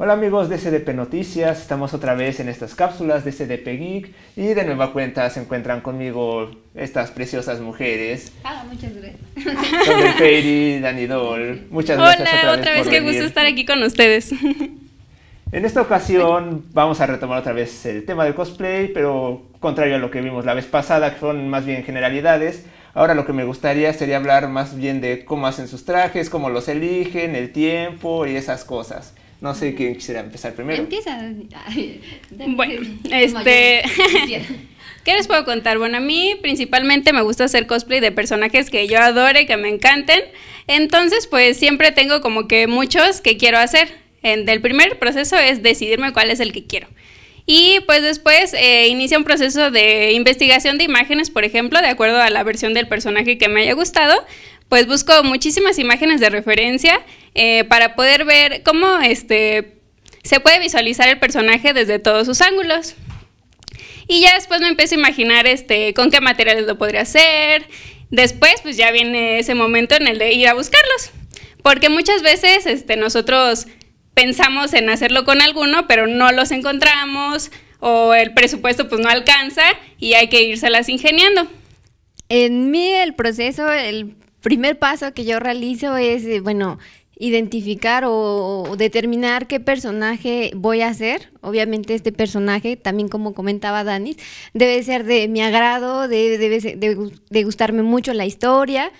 Hola amigos de CDP Noticias, estamos otra vez en estas cápsulas de CDP Geek y de nueva cuenta se encuentran conmigo estas preciosas mujeres. Ah, muchas gracias. Dani Dol, muchas Hola, gracias otra, otra vez. qué gusto estar aquí con ustedes. En esta ocasión vamos a retomar otra vez el tema del cosplay, pero contrario a lo que vimos la vez pasada, que fueron más bien generalidades, ahora lo que me gustaría sería hablar más bien de cómo hacen sus trajes, cómo los eligen, el tiempo y esas cosas. No sé quién quisiera empezar primero. Empieza. bueno, este... ¿Qué les puedo contar? Bueno, a mí principalmente me gusta hacer cosplay de personajes que yo adore, que me encanten. Entonces, pues siempre tengo como que muchos que quiero hacer. En, el primer proceso es decidirme cuál es el que quiero. Y pues después eh, inicia un proceso de investigación de imágenes, por ejemplo, de acuerdo a la versión del personaje que me haya gustado, pues busco muchísimas imágenes de referencia eh, para poder ver cómo este, se puede visualizar el personaje desde todos sus ángulos. Y ya después me empiezo a imaginar este, con qué materiales lo podría hacer. Después, pues ya viene ese momento en el de ir a buscarlos. Porque muchas veces este, nosotros pensamos en hacerlo con alguno, pero no los encontramos o el presupuesto pues no alcanza y hay que irse las ingeniando. En mí el proceso, el primer paso que yo realizo es, eh, bueno, identificar o, determinar qué personaje voy a hacer. Obviamente este personaje, también como comentaba Danis, debe ser de mi agrado, debe gustarme mucho la historia.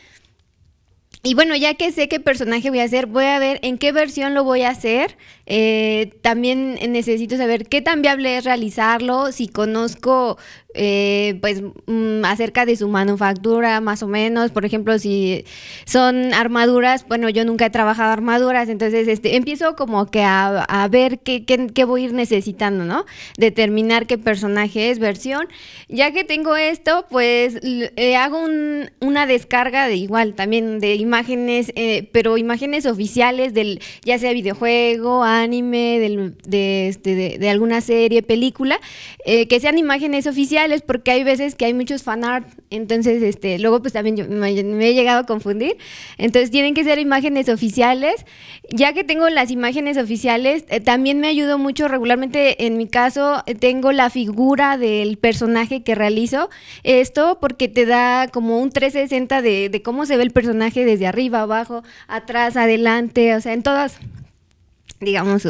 Y bueno, ya que sé qué personaje voy a hacer, voy a ver en qué versión lo voy a hacer. Eh, también necesito saber qué tan viable es realizarlo, si conozco eh, pues mm, acerca de su manufactura más o menos por ejemplo si son armaduras bueno yo nunca he trabajado armaduras entonces este empiezo como que a, ver qué, voy a ir necesitando no determinar qué personaje es versión ya que tengo esto pues eh, hago una descarga de igual también de imágenes eh, pero imágenes oficiales del ya sea videojuego anime del, de, este, de, alguna serie película eh, que sean imágenes oficiales porque hay veces que hay muchos fanart, entonces este, luego pues también me, he llegado a confundir. Entonces tienen que ser imágenes oficiales. Ya que tengo las imágenes oficiales, eh, también me ayudo mucho regularmente en mi caso tengo la figura del personaje que realizo. Esto porque te da como un 360 de, cómo se ve el personaje desde arriba, abajo, atrás, adelante, o sea, en todas digamos,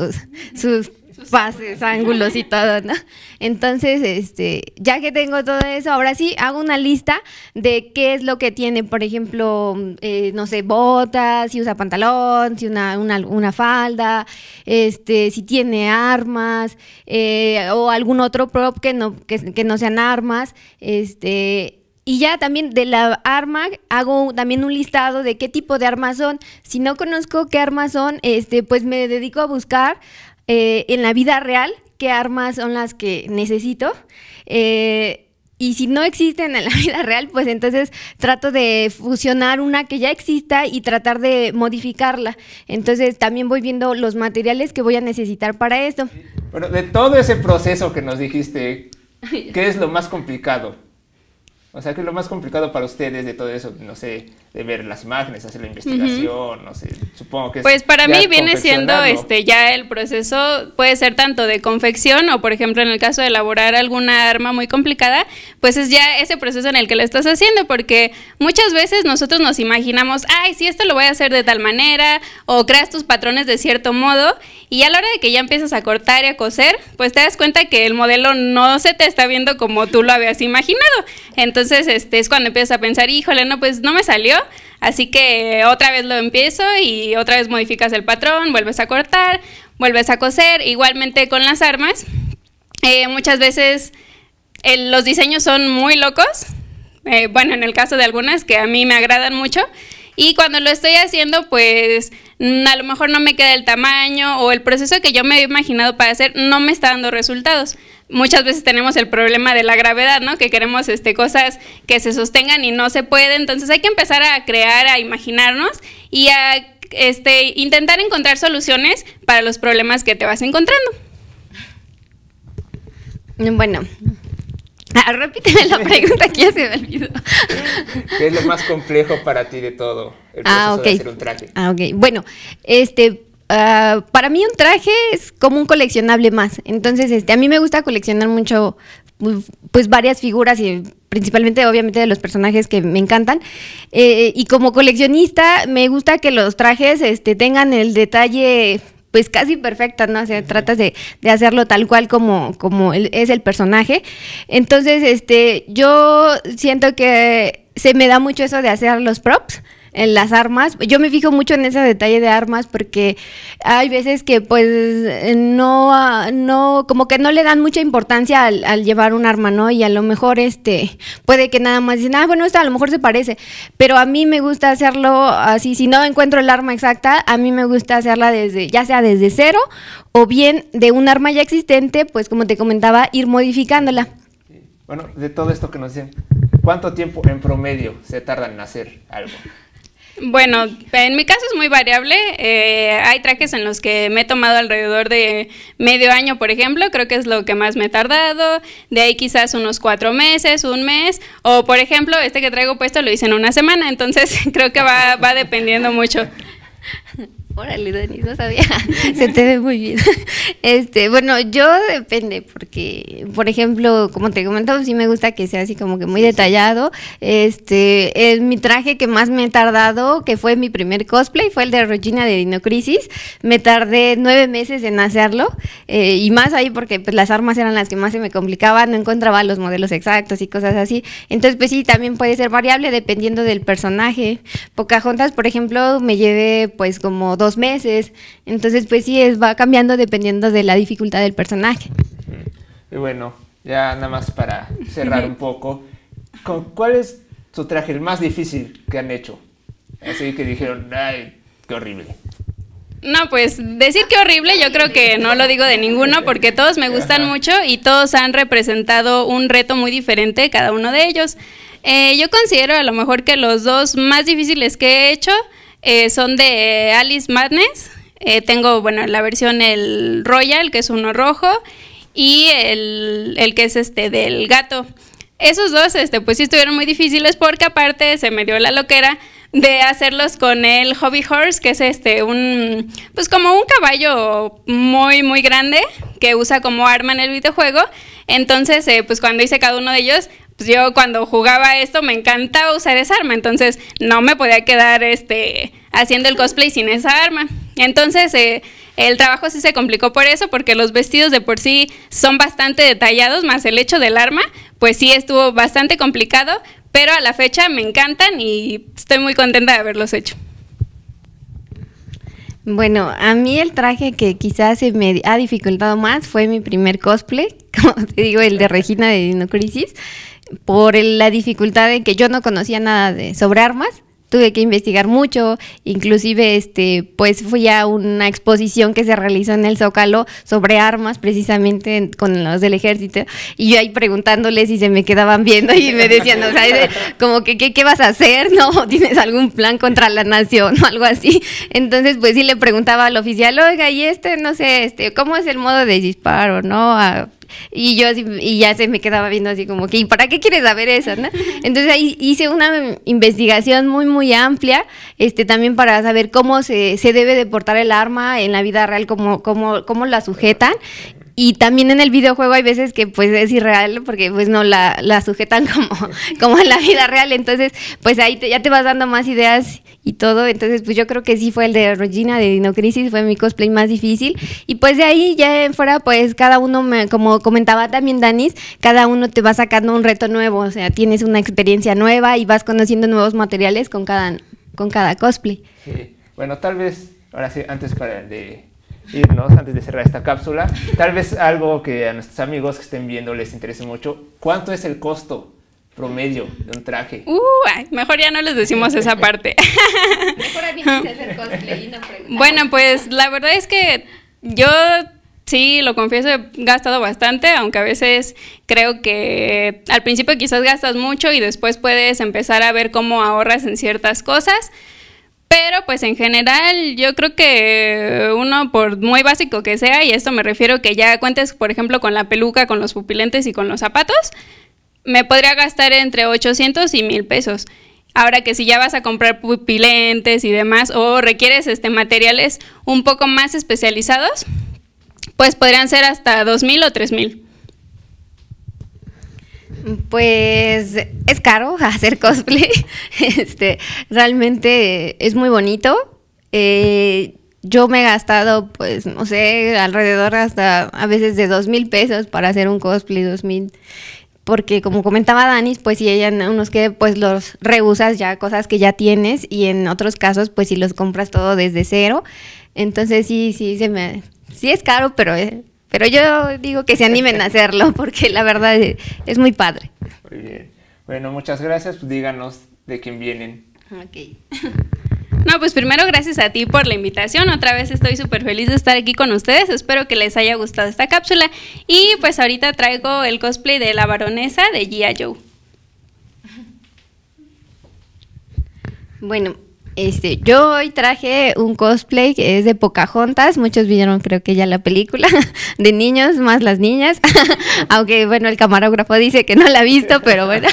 sus pases, ángulos y todo, ¿no? Entonces, este, ya que tengo todo eso, ahora sí hago una lista de qué es lo que tiene, por ejemplo, eh, no sé, botas, si usa pantalón, si una, una, falda, este, si tiene armas, eh, o algún otro prop que no, que, que no sean armas, este, y ya también de la arma hago también un listado de qué tipo de armas son. Si no conozco qué armas son, este, pues me dedico a buscar eh, en la vida real qué armas son las que necesito. Eh, y si no existen en la vida real, pues entonces trato de fusionar una que ya exista y tratar de modificarla. Entonces también voy viendo los materiales que voy a necesitar para esto. Bueno, de todo ese proceso que nos dijiste, ¿qué es lo más complicado? O sea, ¿qué es lo más complicado para ustedes de todo eso? No sé, de ver las imágenes, hacer la investigación, no sé, supongo que... Pues para mí viene siendo este ya el proceso, puede ser tanto de confección o por ejemplo en el caso de elaborar alguna arma muy complicada, pues es ya ese proceso en el que lo estás haciendo, porque muchas veces nosotros nos imaginamos, ay, si esto lo voy a hacer de tal manera, o creas tus patrones de cierto modo, y a la hora de que ya empiezas a cortar y a coser, pues te das cuenta que el modelo no se te está viendo como tú lo habías imaginado. Entonces, este es cuando empiezas a pensar, híjole, no, pues no me salió, Así que otra vez lo empiezo y otra vez modificas el patrón, vuelves a cortar, vuelves a coser. Igualmente con las armas, eh, muchas veces eh, los diseños son muy locos. Eh, bueno, en el caso de algunas que a mí me agradan mucho. Y cuando lo estoy haciendo, pues mm, a lo mejor no me queda el tamaño o el proceso que yo me había imaginado para hacer no me está dando resultados muchas veces tenemos el problema de la gravedad, ¿no? Que queremos este, cosas que se sostengan y no se puede. Entonces hay que empezar a crear, a imaginarnos y a este, intentar encontrar soluciones para los problemas que te vas encontrando. Bueno. Ah, repíteme la pregunta que ya se me olvidó. ¿Qué es lo más complejo para ti de todo? El ah, hacer un traje. Ah, ok. Bueno, este, Ah, para mí un traje es como un coleccionable más. Entonces, este, a mí me gusta coleccionar mucho, pues, pues varias figuras y principalmente, obviamente, de los personajes que me encantan. Eh, y como coleccionista, me gusta que los trajes, este, tengan el detalle pues casi perfecto, ¿no? O sea, tratas de, hacerlo tal cual como, es el personaje. Entonces, este, yo siento que se me da mucho eso de hacer los props en las armas. Yo me fijo mucho en ese detalle de armas porque hay veces que pues no, no, como que no le dan mucha importancia al, llevar un arma, ¿no? Y a lo mejor este, puede que nada más dicen, ah, bueno, esto a lo mejor se parece, pero a mí me gusta hacerlo así, si no encuentro el arma exacta, a mí me gusta hacerla desde, ya sea desde cero o bien de un arma ya existente, pues como te comentaba, ir modificándola. Bueno, de todo esto que nos dicen, ¿cuánto tiempo en promedio se tarda en hacer algo? Bueno, en mi caso es muy variable. Eh, hay trajes en los que me he tomado alrededor de medio año, por ejemplo, creo que es lo que más me he tardado. De ahí quizás unos cuatro meses, un mes. O, por ejemplo, este que traigo puesto lo hice en una semana, entonces creo que va dependiendo mucho. Órale, Dani, no sabía. Se te ve muy bien. Este, bueno, yo depende, porque, por ejemplo, como te comentaba, sí me gusta que sea así como que muy detallado. Este, es mi traje que más me he tardado, que fue mi primer cosplay, fue el de Regina de Dinocrisis. Me tardé nueve meses en hacerlo, eh, y más ahí porque pues, las armas eran las que más se me complicaban, no encontraba los modelos exactos y cosas así. Entonces, pues sí, también puede ser variable dependiendo del personaje. Pocahontas, por ejemplo, me llevé pues como dos meses. Entonces, pues sí, es, va cambiando dependiendo de la dificultad del personaje. Y bueno, ya nada más para cerrar un poco, ¿cuál es su traje el más difícil que han hecho? Así que dijeron, ay, qué horrible. No, pues decir que horrible yo creo que no lo digo de ninguno porque todos me gustan mucho y todos han representado un reto muy diferente cada uno de ellos. Eh, yo considero a lo mejor que los dos más difíciles que he hecho eh, son de eh, Alice Madness. Eh, tengo, bueno, la versión el Royal, que es uno rojo, y el, el que es este del gato. Esos dos, este, pues sí estuvieron muy difíciles porque aparte se me dio la loquera de hacerlos con el Hobby Horse, que es este un pues como un caballo muy muy grande que usa como arma en el videojuego. Entonces, pues cuando hice cada uno de ellos, pues yo cuando jugaba esto me encantaba usar esa arma, entonces no me podía quedar este, haciendo el cosplay sin esa arma. Entonces eh, el trabajo sí se complicó por eso, porque los vestidos de por sí son bastante detallados, más el hecho del arma, pues sí estuvo bastante complicado, pero a la fecha me encantan y estoy muy contenta de haberlos hecho. Bueno, a mí el traje que quizás se me ha dificultado más fue mi primer cosplay, como te digo, el de Regina de Dinocrisis por la dificultad de que yo no conocía nada de, sobre armas, tuve que investigar mucho, inclusive este pues fui a una exposición que se realizó en el Zócalo sobre armas precisamente con los del ejército y yo ahí preguntándoles si se me quedaban viendo y me decían, o sea, como que qué, vas a hacer, no, tienes algún plan contra la nación o algo así. Entonces, pues sí le preguntaba al oficial, "Oiga, y este no sé, este, ¿cómo es el modo de disparo, no?" Y yo así, y ya se me quedaba viendo así como que, ¿y para qué quieres saber eso? Entonces ahí hice una investigación muy, muy amplia, este, también para saber cómo se, se debe deportar el arma en la vida real, cómo, cómo, cómo la sujetan. Y también en el videojuego hay veces que pues es irreal porque pues no la, sujetan como, como en la vida real. Entonces pues ahí ya te vas dando más ideas y todo. Entonces pues yo creo que sí fue el de Regina de Dinocrisis, fue mi cosplay más difícil. Y pues de ahí ya en fuera pues cada uno, como comentaba también Danis, cada uno te va sacando un reto nuevo. O sea, tienes una experiencia nueva y vas conociendo nuevos materiales con cada, con cada cosplay. Sí. Bueno, tal vez ahora sí, antes para de antes de cerrar esta cápsula, tal vez algo que a nuestros amigos que estén viendo les interese mucho, ¿cuánto es el costo promedio de un traje. Uh, mejor ya no les decimos esa parte. mejor y Bueno, pues la verdad es que yo sí, lo confieso, he gastado bastante, aunque a veces creo que al principio quizás gastas mucho y después puedes empezar a ver cómo ahorras en ciertas cosas. Pero pues en general yo creo que uno, por muy básico que sea, y esto me refiero que ya cuentes, por ejemplo, con la peluca, con los pupilentes y con los zapatos, me podría gastar entre 800 y 1000 pesos. Ahora que si ya vas a comprar pupilentes y demás, o requieres este, materiales un poco más especializados, pues podrían ser hasta 2000 o 3000. Pues es caro hacer cosplay. Este, realmente es muy bonito. Eh, yo me he gastado, pues, no sé, alrededor hasta a veces de dos mil pesos para hacer un cosplay, dos mil. Porque como comentaba Danis, pues si ella unos que pues los rehusas ya cosas que ya tienes y en otros casos pues si los compras todo desde cero. Entonces sí, sí se me sí es caro, pero eh, pero yo digo que se animen a hacerlo porque la verdad es muy padre. Muy bien. Bueno, muchas gracias. Pues díganos de quién vienen. Ok. No, pues primero gracias a ti por la invitación. Otra vez estoy súper feliz de estar aquí con ustedes. Espero que les haya gustado esta cápsula. Y pues ahorita traigo el cosplay de la baronesa de Gia Joe. Bueno, este, yo hoy traje un cosplay que es de Pocahontas, muchos vieron creo que ya la película, de niños más las niñas, aunque bueno, el camarógrafo dice que no la ha visto, pero bueno,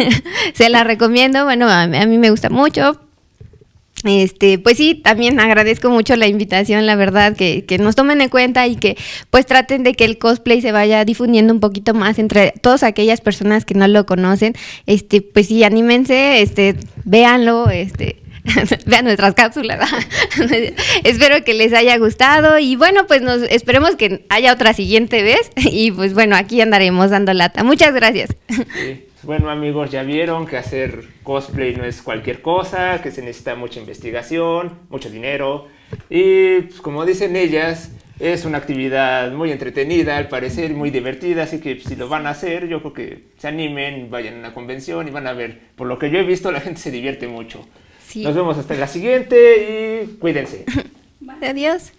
se la recomiendo, bueno, a mí, me gusta mucho, este, pues sí, también agradezco mucho la invitación, la verdad, que, que, nos tomen en cuenta y que pues traten de que el cosplay se vaya difundiendo un poquito más entre todas aquellas personas que no lo conocen. Este, pues sí, anímense, este, véanlo, este, vean nuestras cápsulas. Espero que les haya gustado y bueno, pues nos esperemos que haya otra siguiente vez y pues bueno, aquí andaremos dando lata. Muchas gracias. Bueno amigos, ya vieron que hacer cosplay no es cualquier cosa, que se necesita mucha investigación, mucho dinero y pues, como dicen ellas, es una actividad muy entretenida, al parecer muy divertida, así que si lo van a hacer, yo creo que se animen, vayan a una convención y van a ver. Por lo que yo he visto, la gente se divierte mucho. Nos vemos hasta la siguiente y cuídense. Adiós.